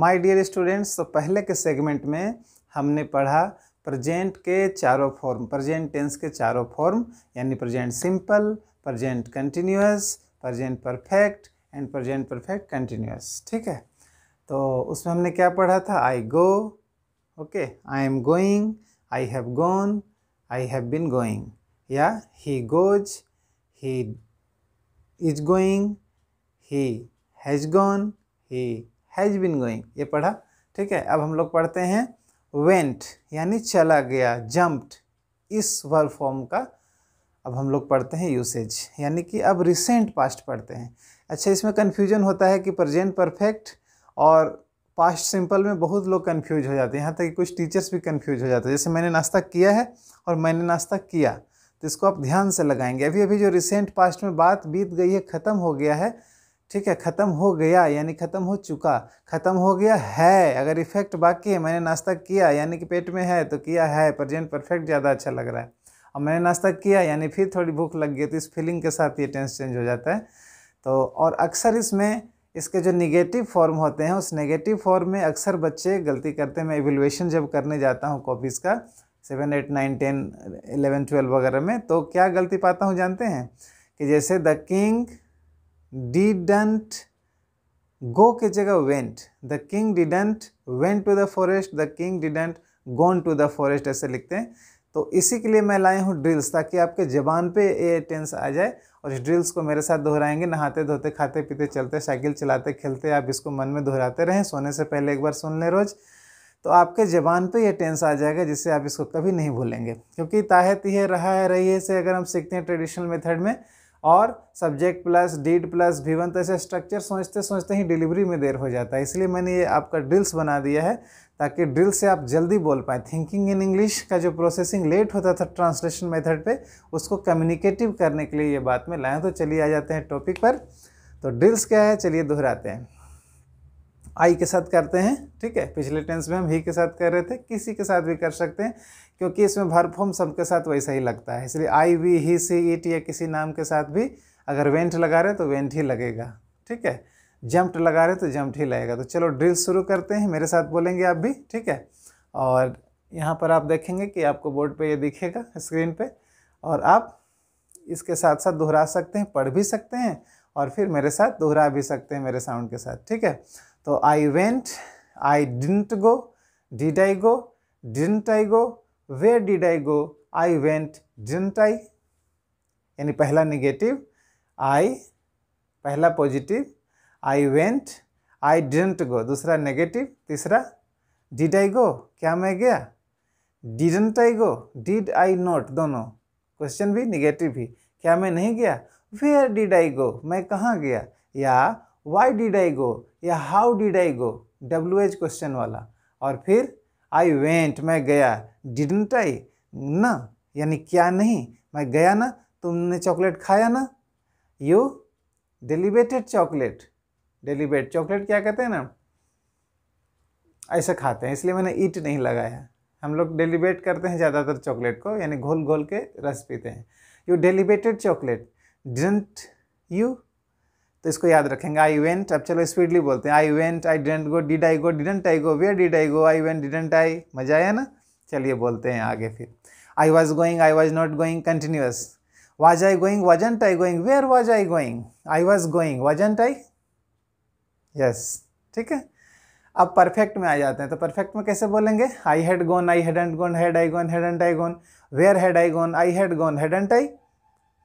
My dear students तो पहले के सेगमेंट में हमने पढ़ा प्रेजेंट के चारों फॉर्म प्रेजेंट टेंस के चारों फॉर्म यानी present simple present continuous present perfect and present perfect continuous ठीक है तो उसमें हमने क्या पढ़ा था I go okay I am going I have gone I have been going या he goes he is going he has gone he has been going ये पढ़ा ठीक है अब हम लोग पढ़ते हैं वेंट यानी चला गया जम्प्ड इस वर्ब फॉर्म का अब हम लोग पढ़ते हैं यूसेज यानी कि अब रिसेंट पास्ट पढ़ते हैं अच्छा इसमें कन्फ्यूजन होता है कि प्रजेंट परफेक्ट और पास्ट सिंपल में बहुत लोग कन्फ्यूज हो जाते हैं यहाँ तक कि कुछ टीचर्स भी कन्फ्यूज हो जाते हैं जैसे मैंने नाश्ता किया है और मैंने नाश्ता किया तो इसको आप ध्यान से लगाएंगे अभी अभी जो रिसेंट पास्ट में बात बीत गई है ख़त्म हो गया है ठीक है ख़त्म हो गया यानी ख़त्म हो चुका ख़त्म हो गया है अगर इफेक्ट बाकी है मैंने नाश्ता किया यानी कि पेट में है तो किया है प्रजेंट परफेक्ट ज़्यादा अच्छा लग रहा है और मैंने नाश्ता किया यानी फिर थोड़ी भूख लग गई तो इस फीलिंग के साथ ये टेंस चेंज हो जाता है तो और अक्सर इसमें इसके जो निगेटिव फॉर्म होते हैं उस नेगेटिव फॉर्म में अक्सर बच्चे गलती करते हैं मैं एवेलुएशन जब करने जाता हूँ कॉपीज़ का seven eight nine ten eleven twelve वगैरह में तो क्या गलती पाता हूँ जानते हैं कि जैसे द किंग didn't go की जगह went the king didn't went to the forest the king didn't gone to the forest ऐसे लिखते हैं तो इसी के लिए मैं लाए हूँ ड्रिल्स ताकि आपके ज़बान पे ये टेंस आ जाए और इस ड्रिल्स को मेरे साथ दोहराएंगे नहाते धोते खाते पीते चलते साइकिल चलाते खेलते आप इसको मन में दोहराते रहें सोने से पहले एक बार सुन लें रोज़ तो आपके ज़बान पे ये टेंस आ जाएगा जिससे आप इसको कभी नहीं भूलेंगे क्योंकि ताहे तीहे रहा है रही है से अगर हम सीखते हैं ट्रेडिशनल मेथड में और सब्जेक्ट प्लस डीड प्लस भीवंत ऐसे स्ट्रक्चर सोचते सोचते ही डिलीवरी में देर हो जाता है इसलिए मैंने ये आपका ड्रिल्स बना दिया है ताकि ड्रिल से आप जल्दी बोल पाएँ थिंकिंग इन इंग्लिश का जो प्रोसेसिंग लेट होता था ट्रांसलेशन मेथड पे उसको कम्युनिकेटिव करने के लिए ये बात में लाएँ तो चलिए आ जाते हैं टॉपिक पर तो ड्रिल्स क्या है चलिए दोहराते हैं आई के साथ करते हैं ठीक है पिछले टेंस में हम ही के साथ कर रहे थे किसी के साथ भी कर सकते हैं क्योंकि इसमें भर फॉर्म सबके साथ वैसा ही लगता है इसलिए आई वी ही सी इट या किसी नाम के साथ भी अगर वेंट लगा रहे तो वेंट ही लगेगा ठीक है जम्प्ट लगा रहे तो जंप्ट ही लगेगा तो चलो ड्रिल शुरू करते हैं मेरे साथ बोलेंगे आप भी ठीक है और यहाँ पर आप देखेंगे कि आपको बोर्ड पर यह दिखेगा स्क्रीन पर और आप इसके साथ साथ दोहरा सकते हैं पढ़ भी सकते हैं और फिर मेरे साथ दोहरा भी सकते हैं मेरे साउंड के साथ ठीक है तो I went I didn't go did I go didn't I go where did I go I went didn't I यानी पहला नेगेटिव आई पहला positive I went I didn't go दूसरा नेगेटिव तीसरा डिड आई गो क्या मैं गया didn't I go did I not दोनों question भी नेगेटिव भी क्या मैं नहीं गया वेयर डिड आई गो मैं कहाँ गया या वाई डिड आई गो या how did I go W H question वाला और फिर आई वेंट मैं गया डिडेंट आई ना यानी क्या नहीं मैं गया ना तुमने चॉकलेट खाया ना you deliberated chocolate deliberate chocolate क्या कहते हैं ना ऐसा खाते हैं इसलिए मैंने ईट नहीं लगाया हम लोग डेलीबेट करते हैं ज़्यादातर चॉकलेट को यानी घोल घोल के रस पीते हैं you deliberated chocolate didn't you तो इसको याद रखेंगे आई वेंट अब चलो स्पीडली बोलते हैं I went I didn't go did I go didn't I go where did I go I went didn't I मजा आया ना चलिए बोलते हैं आगे फिर I was going I was not going continuous was I going wasn't I going where was I going I was going wasn't I yes ठीक है अब परफेक्ट में आ जाते हैं तो परफेक्ट में कैसे बोलेंगे I had gone I hadn't gone had I gone hadn't I gone where had I gone I had gone hadn't I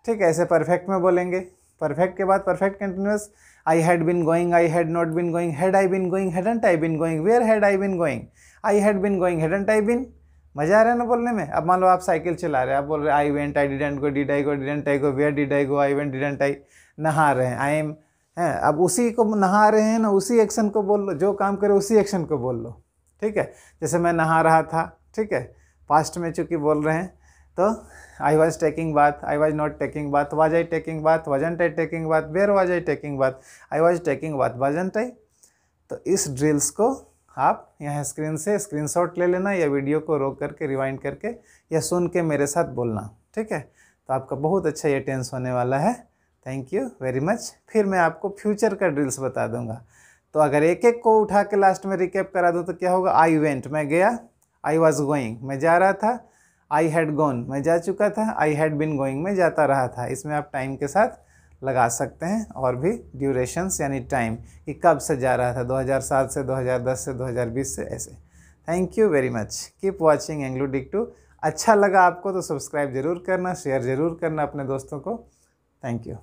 ठीक है ऐसे परफेक्ट में बोलेंगे परफेक्ट के बाद perfect continuous I had been going I had not been going had I been going hadn't I been going where had I been going I had been going hadn't I been मजा आ रहा है ना बोलने में अब मान लो आप साइकिल चला रहे हैं आप बोल रहे I went I didn't go did I go didn't I go where did I go I went didn't I नहा रहे हैं आई एम है अब उसी को नहा रहे हैं ना उसी एक्शन को बोल लो जो काम करे उसी एक्शन को बोल लो ठीक है जैसे मैं नहा रहा था ठीक है पास्ट में चूंकि बोल रहे हैं तो आई was taking bath I was not taking bath was I taking bath, wasn't I taking bath, where was I taking bath, I was taking bath, wasn't I? तो इस ड्रिल्स को आप यहाँ स्क्रीन से स्क्रीनशॉट ले लेना या वीडियो को रोक करके रिवाइंड करके या सुन के मेरे साथ बोलना ठीक है तो आपका बहुत अच्छा ये टेंस होने वाला है थैंक यू वेरी मच फिर मैं आपको फ्यूचर का ड्रिल्स बता दूंगा तो अगर एक एक को उठा के लास्ट में रिकेप करा दूँ तो क्या होगा आई वेंट मैं गया आई वॉज गोइंग मैं जा रहा था आई हैड गॉन मैं जा चुका था आई हैड बिन गोइंग में जाता रहा था इसमें आप टाइम के साथ लगा सकते हैं और भी ड्यूरेशंस यानी टाइम कि कब से जा रहा था 2007 से 2010 से 2020 से ऐसे thank you very much keep watching एंग्लू डिक्टू अच्छा लगा आपको तो सब्सक्राइब ज़रूर करना शेयर ज़रूर करना अपने दोस्तों को थैंक यू